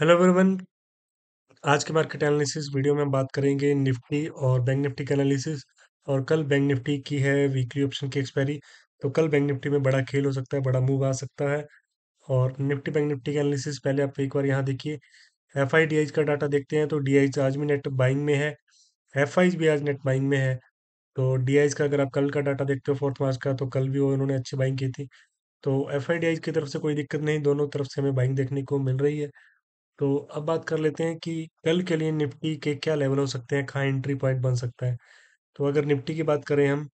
hello everyone आज के market analysis video में हम बात करेंगे निफ्टी और बैंक निफ्टी का एनालिसिस और कल बैंक निफ्टी की है वीकली ऑप्शन की एक्सपायरी तो कल बैंक निफ्टी में बड़ा खेल हो सकता है बड़ा मूव आ सकता है और निफ्टी बैंक निफ्टी का एनालिसिस पहले आप एक बार यहाँ देखिए एफ आई का डाटा देखते हैं तो डी आज भी नेट बाइंग में है एफ भी आज नेट बाइंग में है तो डी का अगर आप कल का डाटा देखते हो फोर्थ मार्च का तो कल भी वो उन्होंने अच्छी बाइंग की थी तो एफ की तरफ से कोई दिक्कत नहीं दोनों तरफ से हमें बाइंग देखने को मिल रही है तो अब बात कर लेते हैं कि कल के लिए निफ्टी के क्या लेवल हो सकते हैं कहाँ एंट्री पॉइंट बन सकता है तो अगर निफ्टी की बात करें हम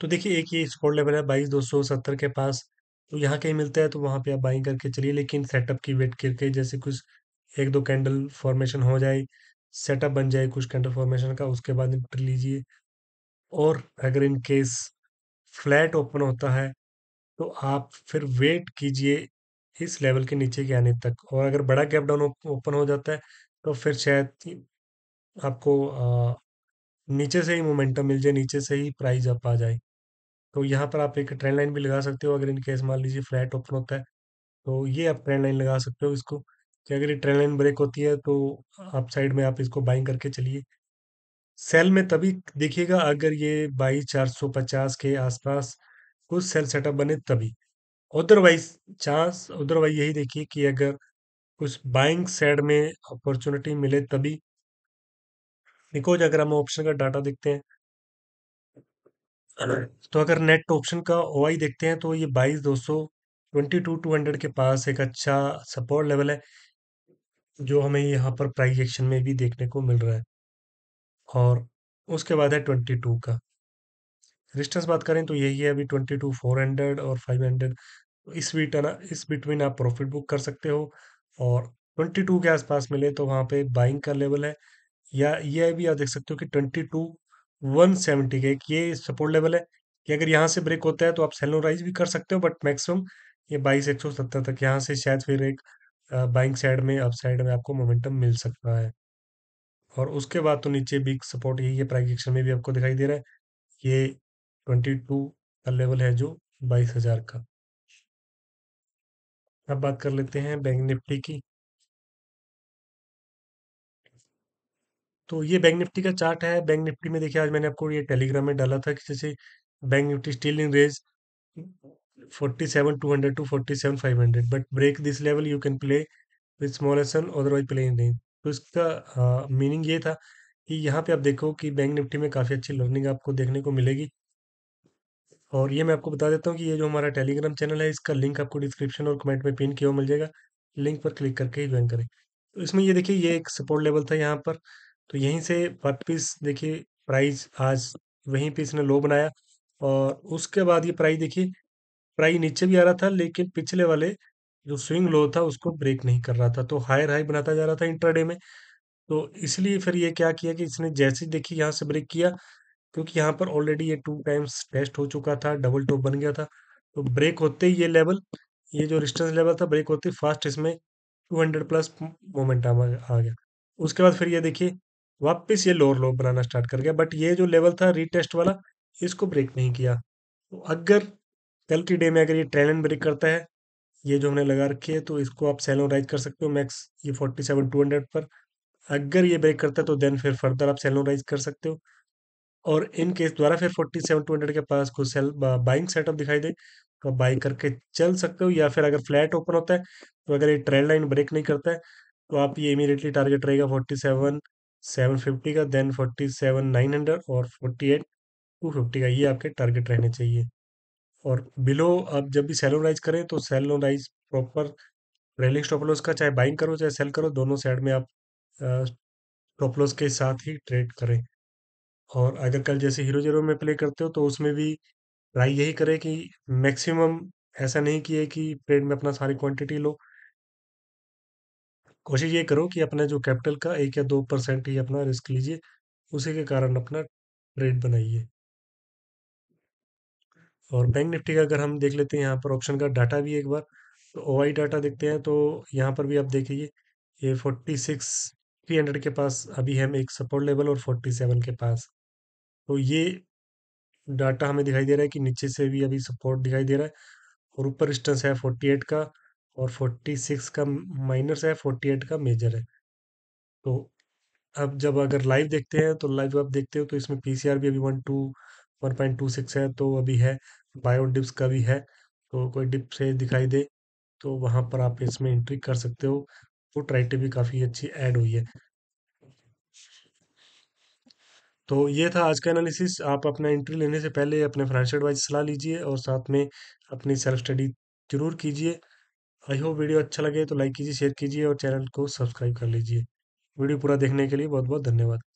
तो देखिए एक ये स्पोर्ट लेवल है बाईस दो सौ सत्तर के पास तो यहाँ कहीं मिलता है तो वहाँ पे आप बाइंग करके चलिए लेकिन सेटअप की वेट करके जैसे कुछ एक दो कैंडल फॉर्मेशन हो जाए सेटअप बन जाए कुछ कैंडल फॉर्मेशन का उसके बाद निपटी लीजिए और अगर इन केस फ्लैट ओपन होता है तो आप फिर वेट कीजिए इस लेवल के नीचे के आने तक और अगर बड़ा गैप डाउन ओपन हो जाता है तो फिर शायद आपको आ, नीचे से ही मोमेंटम मिल जाए नीचे से ही प्राइस अप आ जाए तो यहाँ पर आप एक ट्रेंड लाइन भी लगा सकते हो अगर इन केस मान लीजिए फ्लैट ओपन होता है तो ये आप ट्रेंड लाइन लगा सकते हो इसको कि अगर ये ट्रेंड लाइन ब्रेक होती है तो आप साइड में आप इसको बाइंग करके चलिए सेल में तभी देखिएगा अगर ये बाईस चार सौ पचास के आसपास कुछ सेल सेटअप बने तभी अदरवाइज चांस अदरवाइज यही देखिए कि अगर कुछ बाइंग साइड में अपॉर्चुनिटी मिले तभी बिकॉज अगर हम ऑप्शन का डाटा देखते हैं तो अगर नेट ऑप्शन का ओ देखते हैं तो ये बाईस दो सौ ट्वेंटी टू टू हंड्रेड के पास एक अच्छा सपोर्ट लेवल है जो हमें यहाँ पर प्राइज एक्शन में भी देखने को मिल रहा है और उसके बाद है ट्वेंटी टू का रिस्टेंस बात करें तो यही है अभी ट्वेंटी टू फोर हंड्रेड और फाइव हंड्रेड इस बीटन इस बिटवीन आप प्रॉफिट बुक कर सकते हो और 22 के आसपास मिले तो वहाँ पे बाइंग का लेवल है या ये भी आप देख सकते हो कि 22 170 के ये सपोर्ट लेवल है कि अगर यहाँ से ब्रेक होता है तो आप सेलो राइज भी कर सकते हो बट मैक्सिमम ये बाईस एक सौ सत्तर तक यहाँ से शायद फिर एक बाइंग साइड में अप साइड में आपको मोमेंटम मिल सकता है और उसके बाद तो नीचे बिग सपोर्ट यही है प्राइस एक्शन में भी आपको दिखाई दे रहा है ये ट्वेंटी टू का लेवल है जो बाईस हजार का अब बात कर लेते हैं बैंक निफ्टी की तो ये बैंक निफ्टी का चार्ट है बैंक निफ्टी में देखिए आज मैंने आपको ये टेलीग्राम में डाला था कि जैसे bank Nifty still in range 47,200 two hundred but break this level you can play with small एसन अदरवाइज प्ले इन रेंज तो इसका मीनिंग ये था कि यहाँ पे आप देखो कि बैंक निफ्टी में काफ़ी अच्छी लर्निंग आपको देखने को मिलेगी और ये मैं आपको बता देता हूँ कि ये जो हमारा टेलीग्राम चैनल है इसका लिंक आपको डिस्क्रिप्शन और कमेंट में पिन किया हुआ मिल जाएगा लिंक पर क्लिक करके ही ज्वाइन करें तो इसमें ये देखिए ये एक सपोर्ट लेवल था यहाँ पर तो यहीं से पर पीस देखिए प्राइस आज वहीं पे इसने लो बनाया और उसके बाद ये प्राइस देखिए प्राइस नीचे भी आ रहा था लेकिन पिछले वाले जो स्विंग लो था उसको ब्रेक नहीं कर रहा था तो हायर हाई बनाता जा रहा था इंटरडे में तो इसलिए फिर ये क्या किया कि इसने जैसे देखिए यहाँ से ब्रेक किया क्योंकि यहाँ पर ऑलरेडी ये टू टाइम्स टेस्ट हो चुका था डबल टॉप बन गया था तो ब्रेक होते ही ये लेवल ये जो रिस्टेंस लेवल था ब्रेक होते ही फास्ट इसमें टू हंड्रेड प्लस मोमेंट आ गया उसके बाद फिर ये देखिए वापस ये लोअर लो बनाना स्टार्ट कर गया बट ये जो लेवल था रीटेस्ट वाला इसको ब्रेक नहीं किया तो अगर कल की डे में अगर ये ट्रेन ब्रेक करता है ये जो हमने लगा रखी है तो इसको आप सेल राइज कर सकते हो मैक्स ये फोर्टी सेवन टू हंड्रेड पर अगर ये ब्रेक करता है तो देन फिर फर्दर आप सेल राइज कर सकते हो और इन केस द्वारा फिर फोर्टी सेवन टू हंड्रेड के पास कोई सेल बाइंग सेटअप दिखाई दे तो बाइंग करके चल सकते हो या फिर अगर फ्लैट ओपन होता है तो अगर ये ट्रेंड लाइन ब्रेक नहीं करता है तो आप ये इमीडिएटली टारगेट रहेगा फोर्टी सेवन सेवन फिफ्टी का then forty seven nine hundred और फोर्टी एट टू फिफ्टी का ये आपके टारगेट रहने चाहिए और बिलो आप जब भी सेलो राइज करें तो sell on rise proper trailing stop loss का चाहे बाइंग करो चाहे सेल करो दोनों साइड में आप स्टॉप uh, लॉस के साथ ही ट्रेड करें और अगर कल जैसे हीरो जीरो में प्ले करते हो तो उसमें भी ट्राई यही करें कि मैक्सिमम ऐसा नहीं किए कि ट्रेड में अपना सारी क्वांटिटी लो कोशिश ये करो कि अपना जो कैपिटल का एक या दो परसेंट ही अपना रिस्क लीजिए उसी के कारण अपना ट्रेड बनाइए और बैंक निफ्टी का अगर हम देख लेते हैं यहाँ पर ऑप्शन का डाटा भी एक बार तो ओ डाटा देखते हैं तो यहाँ पर भी आप देखिए ये फोर्टी सिक्स थ्री हंड्रेड के पास अभी हम एक सपोर्ट लेवल और फोर्टी सेवन के पास तो ये डाटा हमें दिखाई दे रहा है कि नीचे से भी अभी सपोर्ट दिखाई दे रहा है और ऊपर रिस्टेंस है फोर्टी एट का और फोर्टी सिक्स का माइनस है फोर्टी एट का मेजर है तो अब जब अगर लाइव देखते हैं तो लाइव आप देखते हो तो इसमें पी सी आर भी अभी one two one point two six है तो अभी है बायो डिप्स का भी है तो कोई डिप से दिखाई दे तो वहाँ पर आप इसमें एंट्री कर सकते हो फुट तो राइटें भी काफ़ी अच्छी ऐड हुई है तो ये था आज का एनालिसिस आप अपना इंट्री लेने से पहले अपने फाइनेंशियल एडवाइज सलाह लीजिए और साथ में अपनी सेल्फ स्टडी जरूर कीजिए आई होप वीडियो अच्छा लगे तो लाइक कीजिए शेयर कीजिए और चैनल को सब्सक्राइब कर लीजिए वीडियो पूरा देखने के लिए बहुत बहुत धन्यवाद